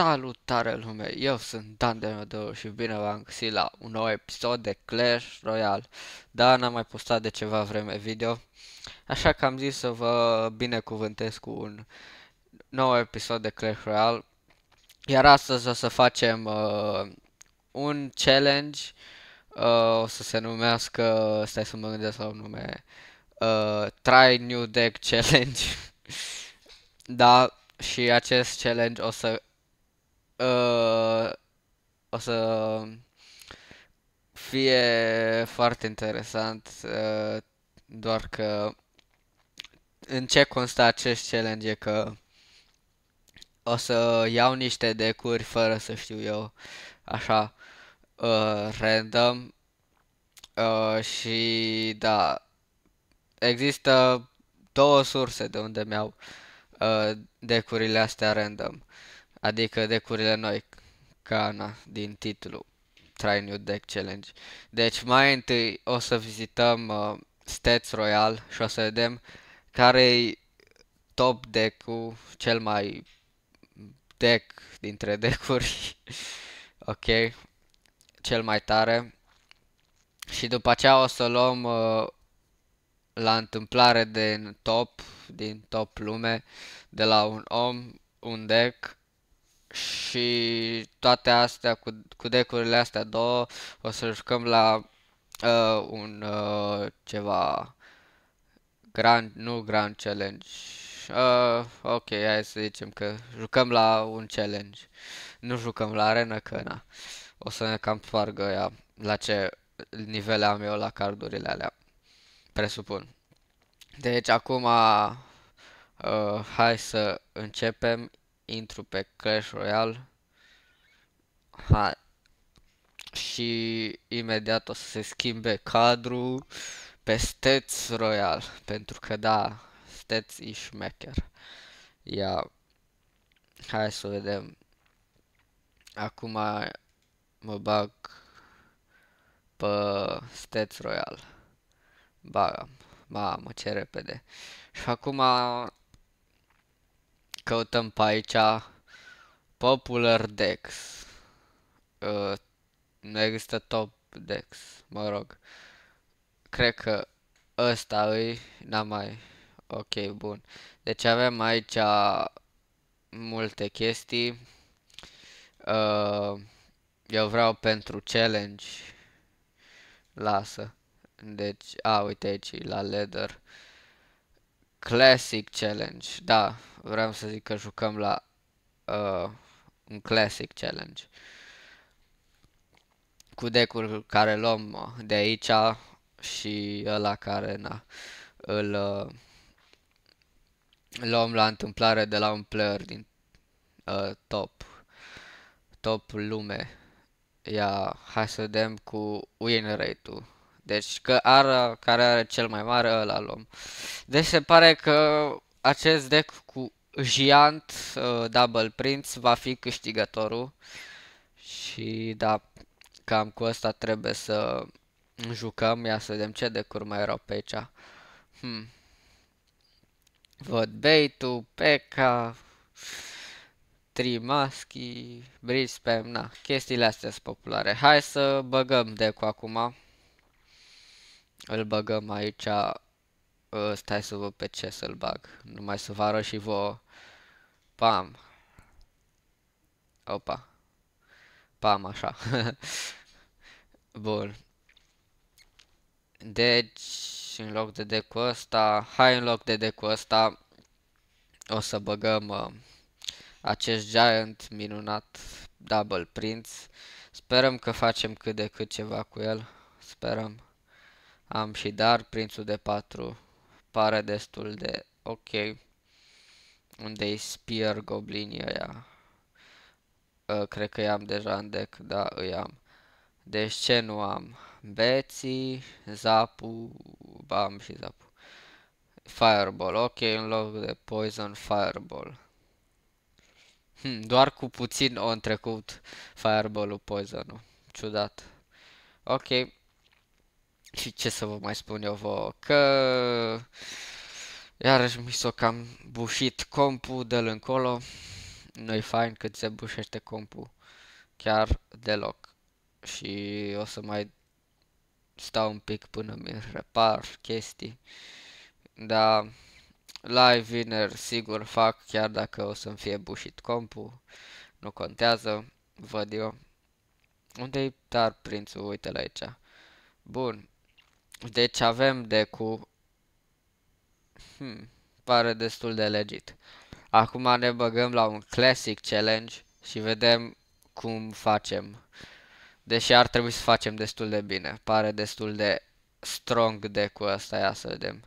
Salutare lume, eu sunt Dan de Medoru și bine v-am găsit la un nou episod de Clash Royale Da, n-am mai postat de ceva vreme video Așa că am zis să vă binecuvântez cu un nou episod de Clash Royale Iar astăzi o să facem uh, un challenge uh, O să se numească, stai să mă gândesc la un nume uh, Try New Deck Challenge Da, și acest challenge o să uh, o să fie foarte interesant, uh, doar că în ce constă acest challenge e că o să iau niște decuri fără să știu eu, așa, uh, random uh, și da, există două surse de unde mi-au uh, decurile astea random. Uh, adică decurile noi, ca na, din titlu Try New Deck Challenge. Deci mai întâi o să vizităm uh, Stats Royal și o să vedem care e top deck-ul, cel mai deck dintre decuri, ok, cel mai tare. Și după aceea o să luăm uh, la întâmplare de top, din top lume, de la un om, un deck și toate astea cu, cu decurile astea două o să jucăm la uh, un uh, ceva grand, nu grand challenge. Uh, ok, hai să zicem că jucăm la un challenge. Nu jucăm la arena că na. O să ne cam spargă ea la ce nivel am eu la cardurile alea. Presupun. Deci acum uh, hai să începem intru pe Clash Royale ha, și imediat o să se schimbe cadru pe Stats Royale, pentru că da, Stats e șmecher. Ia, hai să vedem. Acum mă bag pe Stats Royale. Bagam. Mamă, ce repede. Și acum căutăm pe aici Popular Dex. Uh, nu există Top Dex, mă rog. Cred că ăsta îi, n-am mai... Ok, bun. Deci avem aici multe chestii. Uh, eu vreau pentru challenge. Lasă. Deci, a, uite aici, la leather. Classic challenge, da, vreau să zic că jucăm la uh, un classic challenge. Cu decul care luăm uh, de aici și ăla care na, îl uh, luăm la întâmplare de la un player din uh, top top lume. Ia, hai să vedem cu win rate-ul. Deci că are, care are cel mai mare, ăla luăm. Deci se pare că acest deck cu Giant uh, Double Prince va fi câștigătorul și da, cam cu asta trebuie să jucăm, ia să vedem ce de curmă erau pe aici. Hmm. Văd Beitu, Peca, Trimaschi, Brispem, na, chestiile astea sunt populare. Hai să băgăm decu acum. Îl băgăm aici. Uh, stai să văd pe ce să-l bag. Numai să vă arăt și vouă Pam. Opa. Pam, așa. Bun. Deci, în loc de decul ăsta, hai în loc de decul ăsta, o să băgăm uh, acest giant minunat double prince. Sperăm că facem cât de cât ceva cu el. Sperăm. Am și dar prințul de 4 pare destul de ok. Unde e spear goblinii ăia? Uh, cred că i-am deja în deck, da, îi am. Deci ce nu am? Beții, Zapu, Bam și Zapu. Fireball, ok, în loc de Poison, Fireball. Hm, doar cu puțin o întrecut Fireball-ul Poison-ul. Ciudat. Ok. Și ce să vă mai spun eu vouă? Că Iarăși mi s-o cam bușit compu de încolo. Nu-i fain cât se bușește compu Chiar deloc. Și o să mai stau un pic până mi repar chestii. Dar live vineri sigur fac chiar dacă o să-mi fie bușit compu, Nu contează, văd eu. Unde-i dar prințul? Uite-l aici. Bun. Deci avem cu Hmm, pare destul de legit. Acum ne băgăm la un classic challenge și vedem cum facem. Deși ar trebui să facem destul de bine. Pare destul de strong de cu asta, ia să vedem.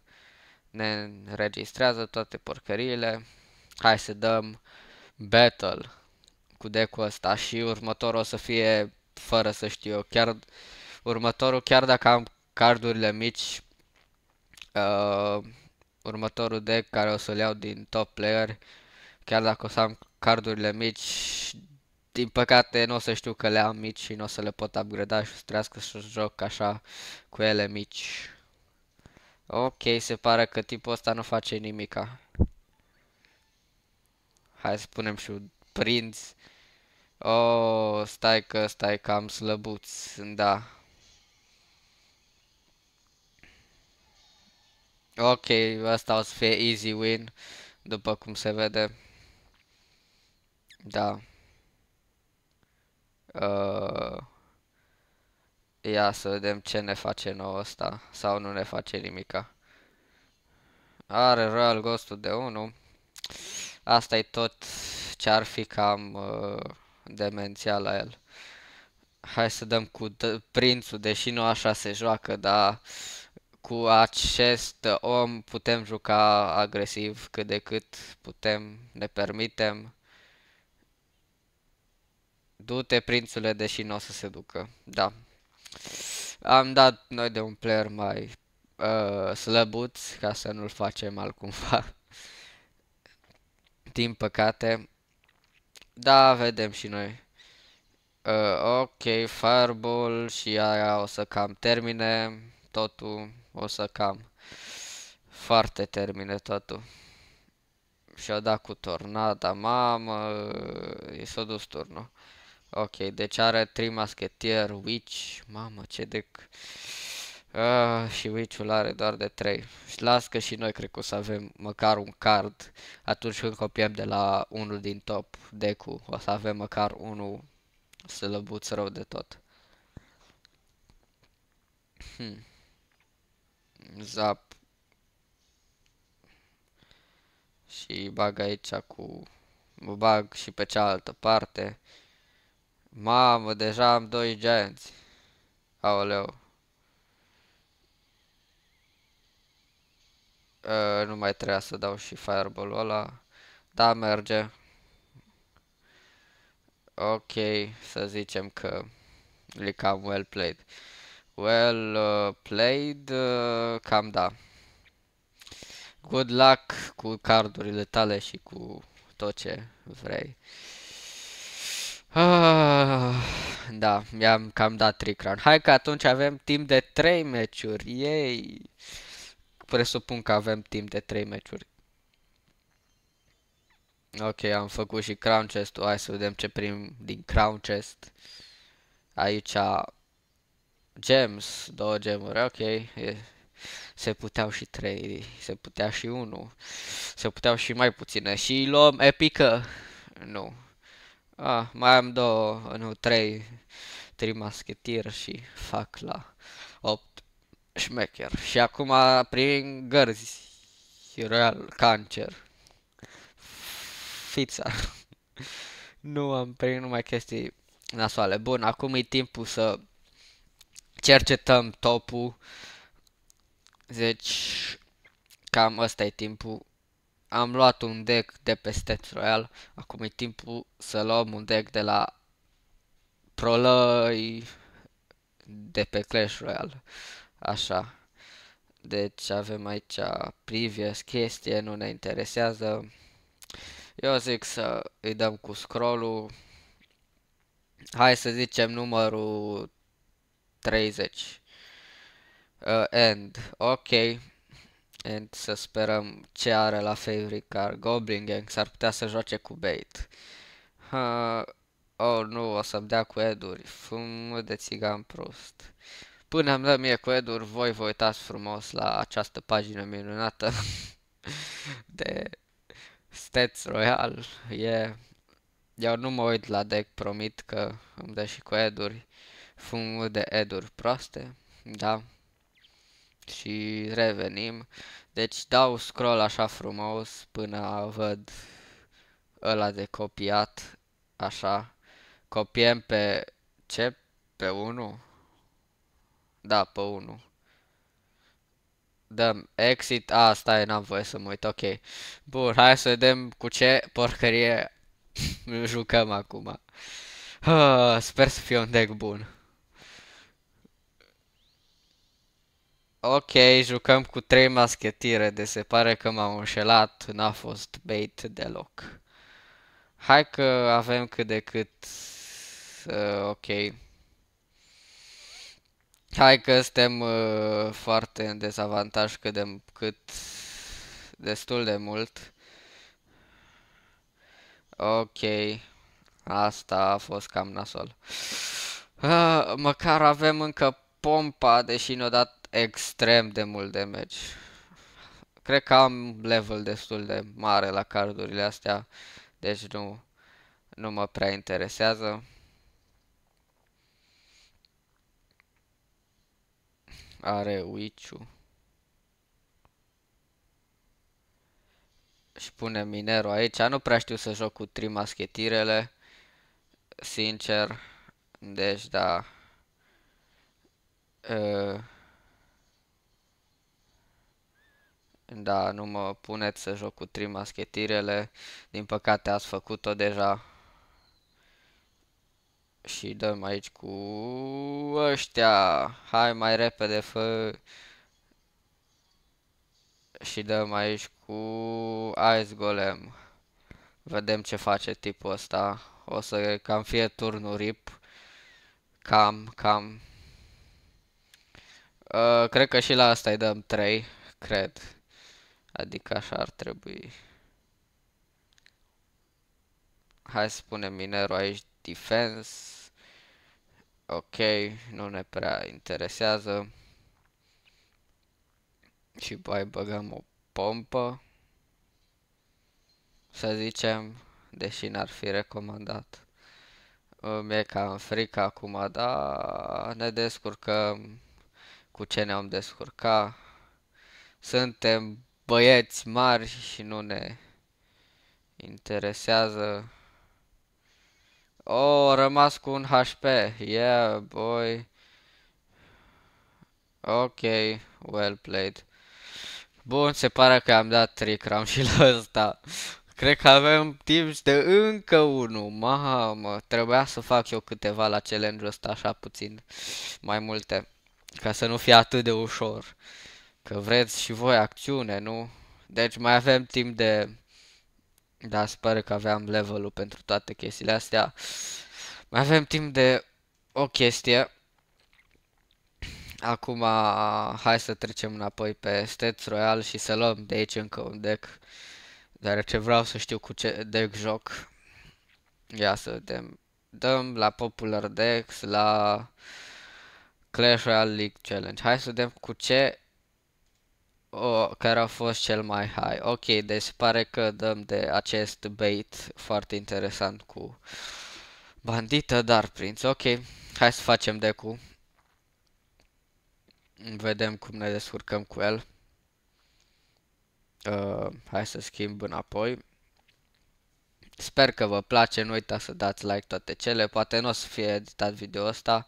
Ne înregistrează toate porcăriile. Hai să dăm battle cu decul ăsta și următorul o să fie fără să știu eu. Chiar următorul, chiar dacă am cardurile mici, uh, următorul deck care o să-l iau din top player. Chiar dacă o să am cardurile mici, din păcate nu o să știu că le am mici și nu o să le pot upgrada și o să trească să joc așa cu ele mici. Ok, se pare că tipul ăsta nu face nimica. Hai să punem și un prinț. Oh, stai că, stai că am slăbuți, da. Ok, asta o să fie easy win, după cum se vede. Da. Uh, ia să vedem ce ne face nou asta, sau nu ne face nimica. Are Royal Ghostul de 1. Asta e tot ce ar fi cam uh, demențial la el. Hai să dăm cu prințul, deși nu așa se joacă, dar cu acest om putem juca agresiv cât de cât putem, ne permitem. Du-te, prințule, deși nu o să se ducă. Da. Am dat noi de un player mai uh, slăbuț ca să nu-l facem altcumva. Din păcate. Da, vedem și noi. Uh, ok, Fireball și aia o să cam termine totul o să cam foarte termine totul. Și-a dat cu tornada, mamă, i s-a dus turnul. Ok, deci are Trimaschetier, Witch, mamă, ce de... Uh, și Witch-ul are doar de 3. Și las că și noi cred că o să avem măcar un card atunci când copiem de la unul din top deck-ul. O să avem măcar unul slăbuț rău de tot. Hmm zap și bag aici cu mă bag și pe cealaltă parte. Mamă, deja am doi giants. Aoleu. A, ă, nu mai trebuia să dau și fireball-ul ăla. Da, merge. Ok, să zicem că le cam well played. Well uh, played, uh, cam da. Good luck cu cardurile tale și cu tot ce vrei. Ah, da, mi-am cam dat tricran. Hai că atunci avem timp de 3 meciuri. Ei! Presupun că avem timp de 3 meciuri. Ok, am făcut și crown chest-ul. Hai să vedem ce prim din crown chest. Aici Gems, două gemuri, ok. E, se puteau și trei, se putea și unu, se puteau și mai puține. Și luăm epică. Nu. Ah, mai am două, nu, trei, trei maschetir și fac la 8 șmecher. Și acum prin gărzi, real, cancer, fița. nu am prin numai chestii nasoale. Bun, acum e timpul să cercetăm topul. Deci, cam ăsta e timpul. Am luat un deck de pe Stat Royal. Acum e timpul să luăm un deck de la Prolăi de pe Clash Royale. Așa. Deci avem aici previous chestie, nu ne interesează. Eu zic să îi dăm cu scrollul. Hai să zicem numărul 30. Uh, end. Ok. And să sperăm ce are la favorite car. Goblin Gang s-ar putea să joace cu bait. Uh, oh, nu, o să-mi dea cu eduri. Fum de țigan prost. Până îmi dă mie cu eduri, voi vă uitați frumos la această pagină minunată de Stats Royal. Yeah. Eu nu mă uit la deck, promit că îmi dă și cu eduri fumul de eduri proaste, da? Și revenim. Deci dau scroll așa frumos până văd ăla de copiat, așa. Copiem pe ce? Pe 1? Da, pe 1. Dăm exit. A, ah, stai, n-am voie să mă uit, ok. Bun, hai să vedem cu ce porcărie jucăm acum. Ah, sper să fie un deck bun. Ok, jucăm cu trei maschetire, de se pare că m-am înșelat, n-a fost bait deloc. Hai că avem cât de cât... Uh, ok. Hai că suntem uh, foarte în dezavantaj cât de... cât... destul de mult. Ok. Asta a fost cam nasol. Uh, măcar avem încă pompa, deși n o dat extrem de mult damage. Cred că am level destul de mare la cardurile astea, deci nu, nu mă prea interesează. Are Uiciu. Și pune Minero aici. Nu prea știu să joc cu trimaschetirele, sincer. Deci, da. Uh, Da, nu mă puneți să joc cu trimaschetirele. Din păcate ați făcut-o deja. Și dăm aici cu ăștia. Hai mai repede, fă... Și dăm aici cu Ice Golem. Vedem ce face tipul ăsta. O să cam fie turnul rip. Cam, cam. Uh, cred că și la asta îi dăm 3. Cred. Adică așa ar trebui. Hai să punem minerul aici defense. Ok, nu ne prea interesează. Și mai băgăm o pompă. Să zicem, deși n-ar fi recomandat. mi e cam frică acum, dar ne descurcăm cu ce ne-am descurcat. Suntem băieți mari și nu ne interesează. Oh, rămas cu un HP. Yeah, boy. Ok, well played. Bun, se pare că am dat trick round și la ăsta. Cred că avem timp de încă unul. Mamă, trebuia să fac eu câteva la challenge-ul ăsta, așa puțin mai multe. Ca să nu fie atât de ușor. Că vreți și voi acțiune, nu? Deci mai avem timp de... Da, sper că aveam levelul pentru toate chestiile astea. Mai avem timp de o chestie. Acum hai să trecem înapoi pe Stats Royal și să luăm de aici încă un deck. ce vreau să știu cu ce deck joc. Ia să vedem. Dăm la Popular Decks, la Clash Royale League Challenge. Hai să vedem cu ce Oh, care a fost cel mai high. Ok, deci se pare că dăm de acest bait foarte interesant cu bandită, dar prinț. Ok, hai să facem de cu, Vedem cum ne descurcăm cu el. Uh, hai să schimb înapoi. Sper că vă place, nu uitați să dați like toate cele, poate nu o să fie editat video ăsta,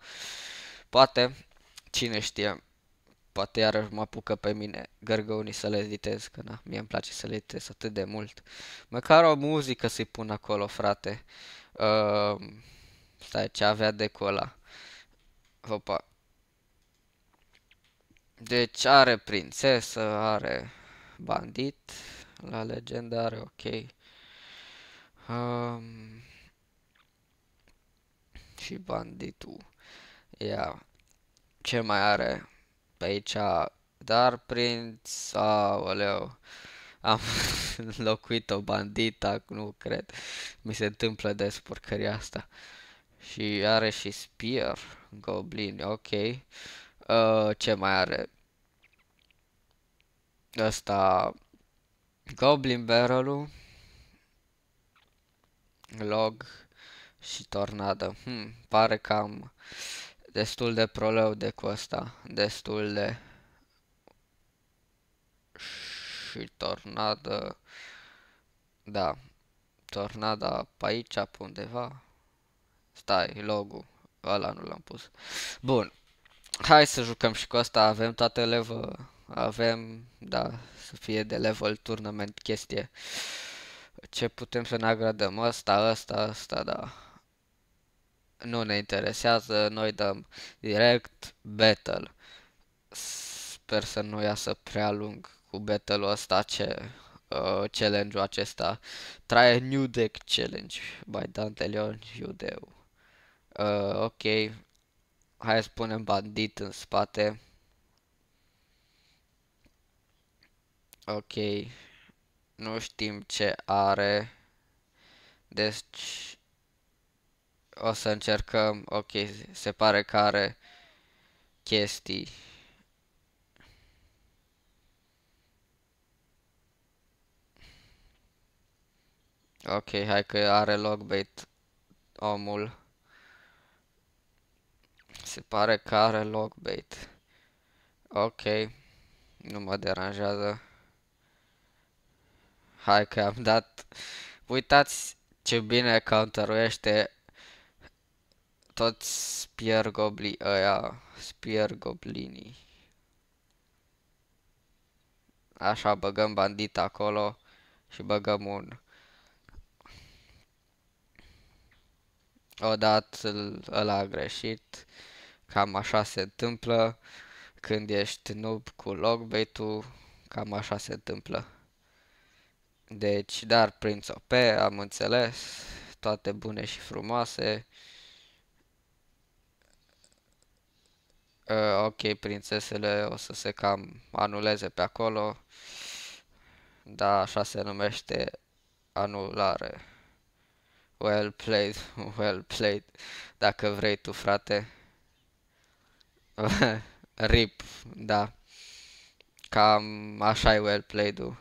poate, cine știe poate iarăși mă apucă pe mine gărgăunii să le editez, că na, mie îmi place să le editez atât de mult. Măcar o muzică să-i pun acolo, frate. Uh, stai, ce avea de cola? Hopa. Deci are prințesă, are bandit, la legendă are ok. Um, și banditul. Ia, ce mai are? pe aici, dar prin... Aoleu, am locuit o bandita, nu cred. Mi se întâmplă de spurcăria asta. Și are și spear, goblin, ok. Uh, ce mai are? Asta... Goblin barrel Log și tornadă. Hmm, pare că destul de de cu ăsta, destul de și tornadă, da, tornada pe aici, pe undeva, stai, logo ăla nu l-am pus. Bun, hai să jucăm și cu asta, avem toate level, avem, da, să fie de level tournament chestie. Ce putem să ne agradăm? Asta, asta, asta, da nu ne interesează, noi dăm direct battle. Sper să nu iasă prea lung cu battle-ul ăsta ce uh, challenge-ul acesta. Try a new deck challenge by Dante Leon Judeu. Uh, ok, hai să punem bandit în spate. Ok, nu știm ce are. Deci o să încercăm, ok, se pare că are chestii. Ok, hai că are logbait omul. Se pare că are logbait. Ok, nu mă deranjează. Hai că am dat... Uitați ce bine counteruiește toți spiergobli ăia, spiergoblinii. Așa, băgăm bandita acolo și băgăm un... Odată ăla a greșit, cam așa se întâmplă când ești noob cu logbait-ul, cam așa se întâmplă. Deci, dar Prince OP, am înțeles, toate bune și frumoase. Uh, ok, prințesele o să se cam anuleze pe acolo. Da, așa se numește anulare. Well played, well played. Dacă vrei tu, frate. Rip, da. Cam așa e well played-ul.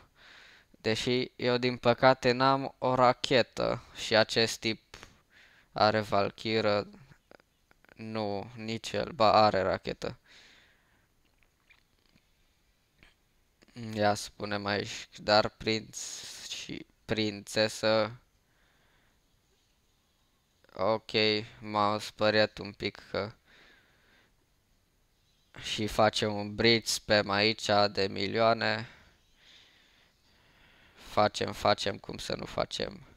Deși eu din păcate n-am o rachetă și acest tip are valchiră nu, nici el. Ba, are rachetă. Ia spunem aici, dar prinț și prințesă... Ok, m-am spăriat un pic că... Și facem un bridge pe aici de milioane. Facem, facem, cum să nu facem.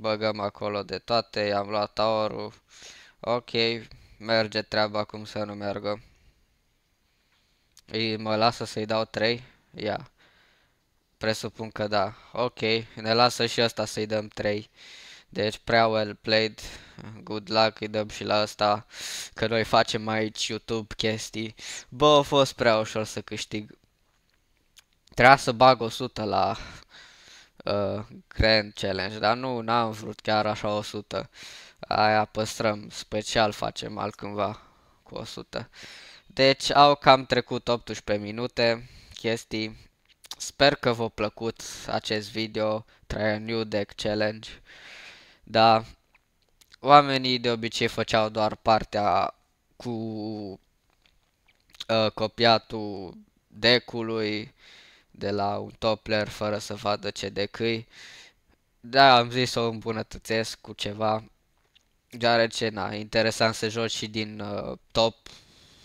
Băgăm acolo de toate, i-am luat taurul. Ok, merge treaba cum să nu meargă. Ii mă lasă să-i dau 3? Ia. Yeah. Presupun că da. Ok, ne lasă și asta să-i dăm 3. Deci prea well played. Good luck, îi dăm și la asta. Că noi facem aici YouTube chestii. Bă, a fost prea ușor să câștig. Trebuia să bag 100 la Uh, Grand Challenge, dar nu n-am vrut chiar așa 100. Aia păstrăm, special facem altcândva cu 100. Deci au cam trecut 18 minute chestii. Sper că v-a plăcut acest video, Try a New Deck Challenge. Da, oamenii de obicei făceau doar partea cu uh, copiatul decului, de la un top player fără să vadă ce de câi. Da, am zis să o îmbunătățesc cu ceva, deoarece, na, interesant să joci și din uh, top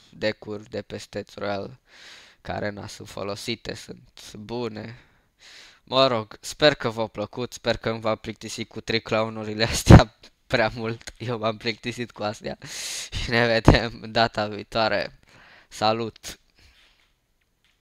decuri de pe Stats Royale, care, na, sunt folosite, sunt bune. Mă rog, sper că v-a plăcut, sper că nu v-am plictisit cu trei clownurile astea prea mult. Eu m-am plictisit cu astea și ne vedem data viitoare. Salut!